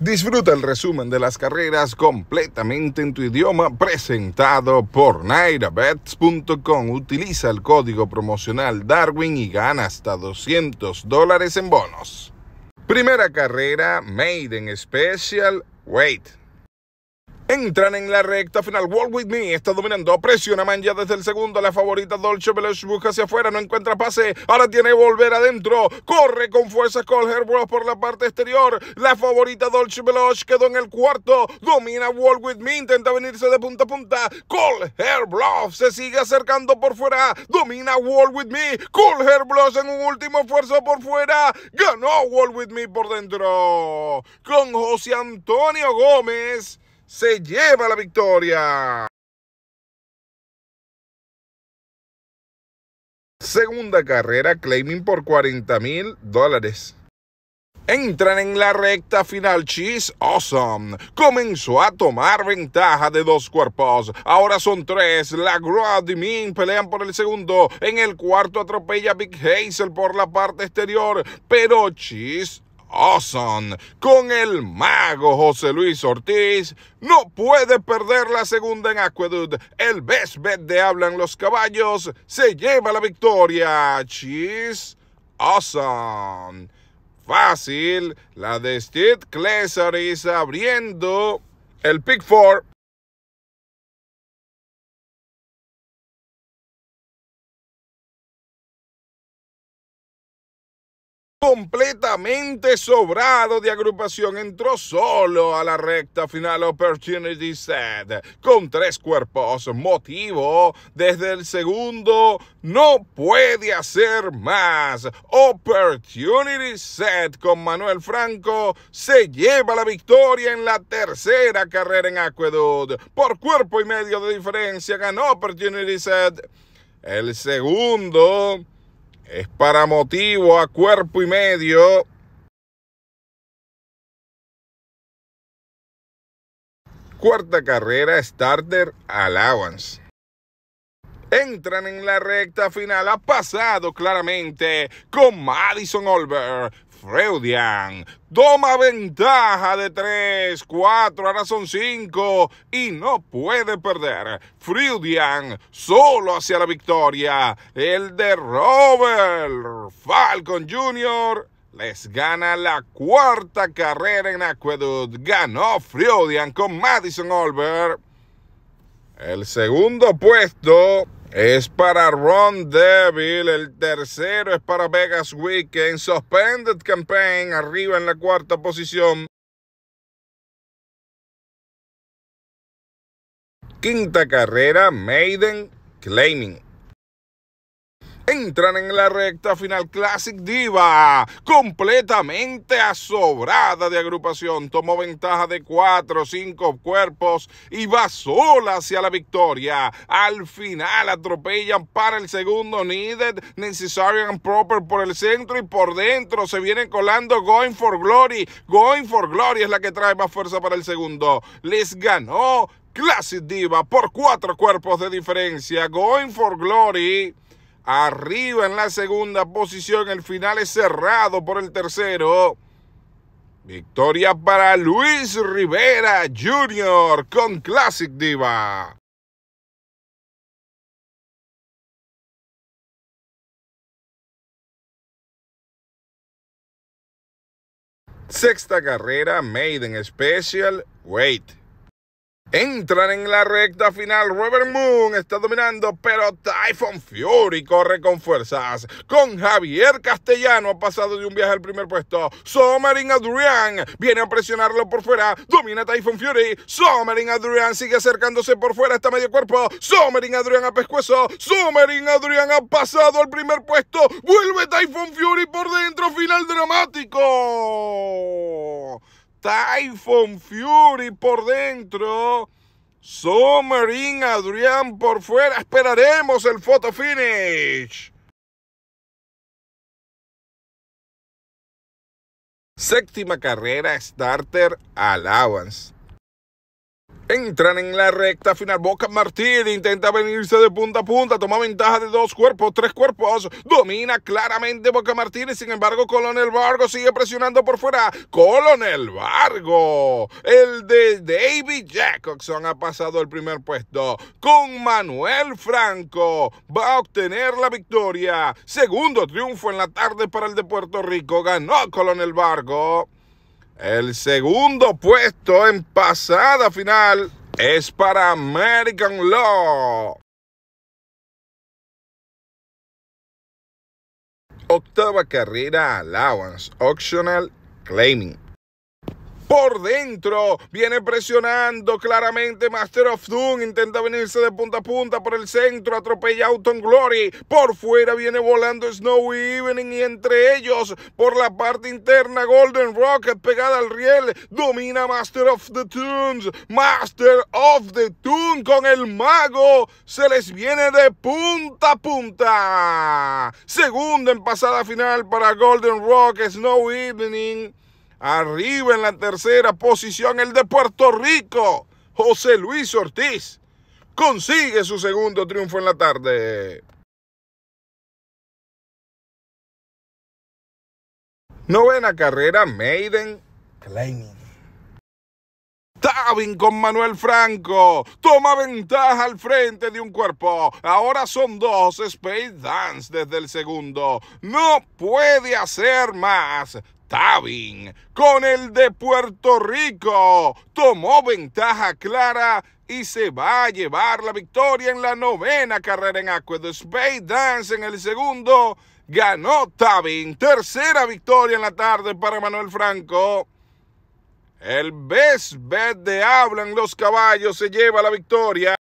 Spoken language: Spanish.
Disfruta el resumen de las carreras completamente en tu idioma presentado por nairabets.com. Utiliza el código promocional Darwin y gana hasta 200 dólares en bonos. Primera carrera, Made in Special Wait. Entran en la recta final. Wall With Me está dominando. Presiona ya desde el segundo. La favorita Dolce Veloz busca hacia afuera. No encuentra pase. Ahora tiene que volver adentro. Corre con fuerza Cole Herbloff por la parte exterior. La favorita Dolce Veloz quedó en el cuarto. Domina Wall With Me. Intenta venirse de punta a punta. Cole Herbros se sigue acercando por fuera. Domina Wall With Me. Cole Herbros en un último esfuerzo por fuera. Ganó Wall With Me por dentro. Con José Antonio Gómez se lleva la victoria. Segunda carrera, claiming por 40 mil dólares. Entran en la recta final. Cheese Awesome comenzó a tomar ventaja de dos cuerpos. Ahora son tres. La Groad y Min pelean por el segundo. En el cuarto atropella Big Hazel por la parte exterior. Pero Cheese Awesome con el mago José Luis Ortiz. No puede perder la segunda en Aqueduct. El best bet de Hablan los Caballos se lleva la victoria. Cheese Awesome. Fácil. La de Steve abriendo el pick four. completamente sobrado de agrupación, entró solo a la recta final Opportunity Set con tres cuerpos. Motivo, desde el segundo no puede hacer más. Opportunity Set con Manuel Franco se lleva la victoria en la tercera carrera en acueducto Por cuerpo y medio de diferencia ganó Opportunity Set. El segundo es para motivo a cuerpo y medio cuarta carrera Starter Allowance. Entran en la recta final, ha pasado claramente con Madison Olver, Freudian. Toma ventaja de 3, 4, ahora son 5 y no puede perder. Freudian solo hacia la victoria. El de Robert Falcon Jr. Les gana la cuarta carrera en Aqueduct. Ganó Freudian con Madison Olver. El segundo puesto es para Ron Devil. El tercero es para Vegas Weekend. Suspended Campaign arriba en la cuarta posición. Quinta carrera, Maiden Claiming entran en la recta final Classic Diva, completamente asobrada de agrupación, tomó ventaja de cuatro, o cuerpos y va sola hacia la victoria. Al final atropellan para el segundo Needed, Necessary and Proper por el centro y por dentro se vienen colando Going for Glory. Going for Glory es la que trae más fuerza para el segundo. Les ganó Classic Diva por cuatro cuerpos de diferencia. Going for Glory Arriba en la segunda posición. El final es cerrado por el tercero. Victoria para Luis Rivera Jr. con Classic Diva. Sexta carrera, Made in Special Wait. Entran en la recta final. Robert Moon está dominando, pero Typhon Fury corre con fuerzas. Con Javier Castellano ha pasado de un viaje al primer puesto. Summering Adrian viene a presionarlo por fuera. Domina Typhon Fury. Summering Adrian sigue acercándose por fuera. hasta medio cuerpo. Summering Adrian a pescuezo. Summering Adrian ha pasado al primer puesto. Vuelve Typhon Fury por dentro. Final dramático iPhone Fury por dentro. Summerin Adrián por fuera. Esperaremos el photo finish. Séptima carrera, Starter Allowance. Entran en la recta final. Boca Martínez intenta venirse de punta a punta. Toma ventaja de dos cuerpos, tres cuerpos. Domina claramente Boca Martínez. Sin embargo, Colonel Vargo sigue presionando por fuera. Colonel Vargo. El de David Jacobson ha pasado el primer puesto. Con Manuel Franco. Va a obtener la victoria. Segundo triunfo en la tarde para el de Puerto Rico. Ganó Colonel Vargo. El segundo puesto en pasada final es para American Law. Octava carrera Allowance Optional Claiming por dentro. Viene presionando claramente Master of Doom. Intenta venirse de punta a punta por el centro. Atropella Auton Glory. Por fuera viene volando Snow Evening. Y entre ellos, por la parte interna, Golden Rocket pegada al riel. Domina Master of the Tunes. Master of the Tune con el mago. Se les viene de punta a punta. Segunda en pasada final para Golden Rock, Snow Evening. Arriba en la tercera posición el de Puerto Rico, José Luis Ortiz. Consigue su segundo triunfo en la tarde. Novena carrera, Maiden Claiming. Tabin con Manuel Franco. Toma ventaja al frente de un cuerpo. Ahora son dos Space Dance desde el segundo. No puede hacer más. Tabin con el de Puerto Rico tomó ventaja clara y se va a llevar la victoria en la novena carrera en Aqueduct de Dance en el segundo. Ganó Tabin, tercera victoria en la tarde para Manuel Franco. El best bet de Hablan los Caballos se lleva la victoria.